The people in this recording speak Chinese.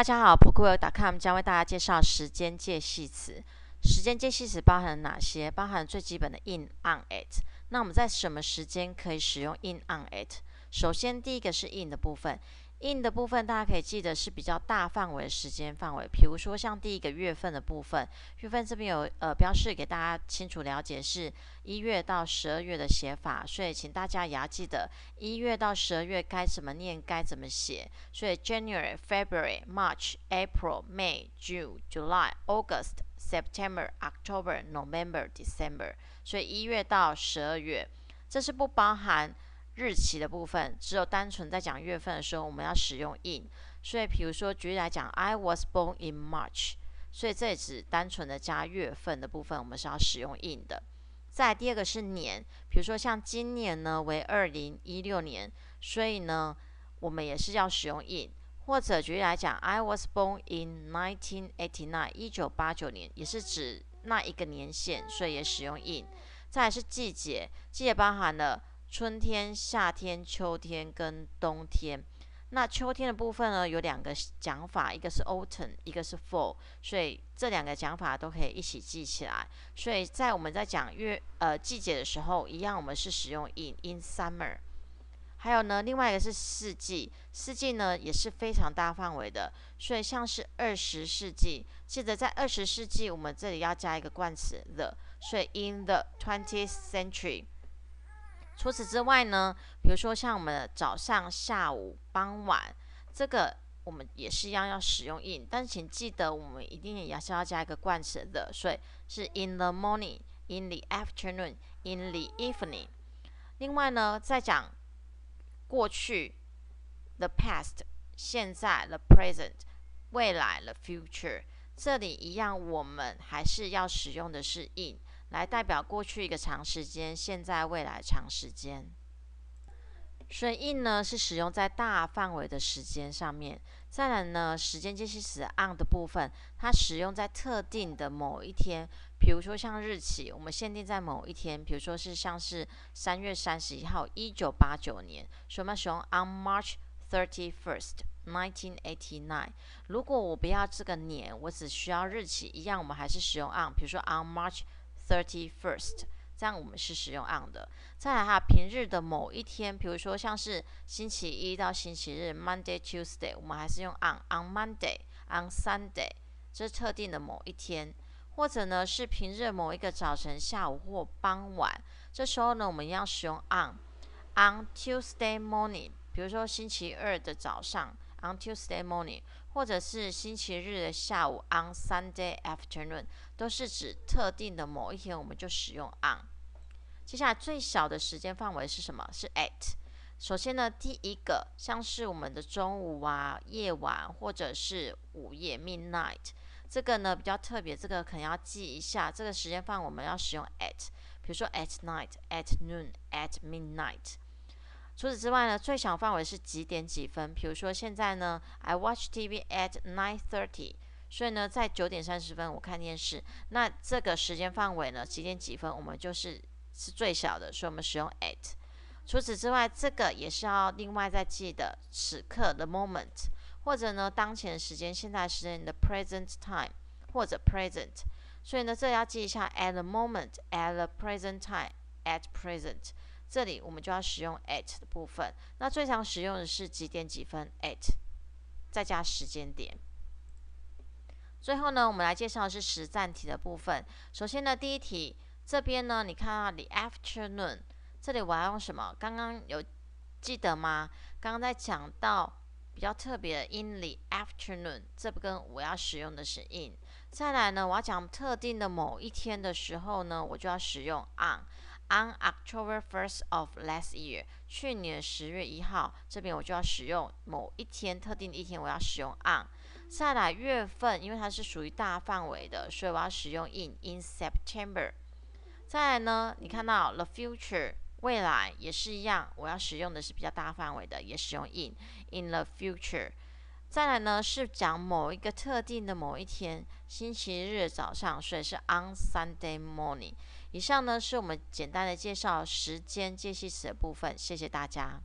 大家好，Pugle.com 将为大家介绍时间介系词。时间介系词包含哪些？包含最基本的 in、on、at。那我们在什么时间可以使用 in、on、at？首先，第一个是 in 的部分。in 的部分大家可以记得是比较大范围时间范围，比如说像第一个月份的部分，月份这边有呃标示给大家清楚了解是一月到十二月的写法，所以请大家也要记得一月到十二月该怎么念该怎么写。所以 January、February、March、April、May、June、July、August、September、October、November、December，所以一月到十二月，这是不包含。日期的部分，只有单纯在讲月份的时候，我们要使用 in。所以，比如说举例来讲，I was born in March。所以，这只指单纯的加月份的部分，我们是要使用 in 的。再第二个是年，比如说像今年呢为二零一六年，所以呢我们也是要使用 in。或者举例来讲，I was born in nineteen eighty nine，一九八九年，也是指那一个年限，所以也使用 in。再是季节，季节包含了。春天、夏天、秋天跟冬天。那秋天的部分呢，有两个讲法，一个是 autumn，一个是 fall，所以这两个讲法都可以一起记起来。所以在我们在讲月呃季节的时候，一样我们是使用 in in summer。还有呢，另外一个是四季，四季呢也是非常大范围的，所以像是二十世纪，记得在二十世纪我们这里要加一个冠词 the，所以 in the twentieth century。除此之外呢，比如说像我们早上、下午、傍晚，这个我们也是一样要使用 in，但是请记得我们一定也是要加一个冠词 the，所以是 in the morning，in the afternoon，in the evening。另外呢，再讲过去 the past、现在 the present、未来 the future，这里一样我们还是要使用的是 in。来代表过去一个长时间，现在未来长时间。所以 in 呢是使用在大范围的时间上面。再来呢，时间介系词 on 的部分，它使用在特定的某一天，比如说像日期，我们限定在某一天，比如说是像是三月三十一号一九八九年，所以我们使用 on March thirty first nineteen eighty nine。如果我不要这个年，我只需要日期一样，我们还是使用 on，比如说 on March。thirty first，这样我们是使用 on 的。再来哈，平日的某一天，比如说像是星期一到星期日，Monday Tuesday，我们还是用 on on Monday on Sunday，这是特定的某一天。或者呢，是平日某一个早晨、下午或傍晚，这时候呢，我们要使用 on on Tuesday morning，比如说星期二的早上。On Tuesday morning，或者是星期日的下午，on Sunday afternoon，都是指特定的某一天，我们就使用 on。接下来，最小的时间范围是什么？是 at。首先呢，第一个像是我们的中午啊、夜晚或者是午夜 midnight，这个呢比较特别，这个可能要记一下。这个时间范围我们要使用 at，比如说 at night、at noon、at midnight。除此之外呢，最小范围是几点几分？比如说现在呢，I watch TV at nine thirty。所以呢，在九点三十分我看电视。那这个时间范围呢，几点几分我们就是是最小的，所以我们使用 at。除此之外，这个也是要另外再记得此刻的 moment，或者呢当前时间、现在时间的 present time 或者 present。所以呢，这要记一下：at the moment，at the present time，at present。这里我们就要使用 at 的部分，那最常使用的是几点几分 at，再加时间点。最后呢，我们来介绍是实战题的部分。首先呢，第一题这边呢，你看到 the afternoon，这里我要用什么？刚刚有记得吗？刚刚在讲到比较特别的 in the afternoon，这不跟我要使用的是 in。再来呢，我要讲特定的某一天的时候呢，我就要使用 on。On October first of last year，去年十月一号，这边我就要使用某一天特定的一天，我要使用 on。再来月份，因为它是属于大范围的，所以我要使用 in。In September。再来呢，你看到 the future，未来也是一样，我要使用的是比较大范围的，也使用 in。In the future。再来呢，是讲某一个特定的某一天，星期日早上，所以是 on Sunday morning。以上呢，是我们简单的介绍时间介系词的部分。谢谢大家。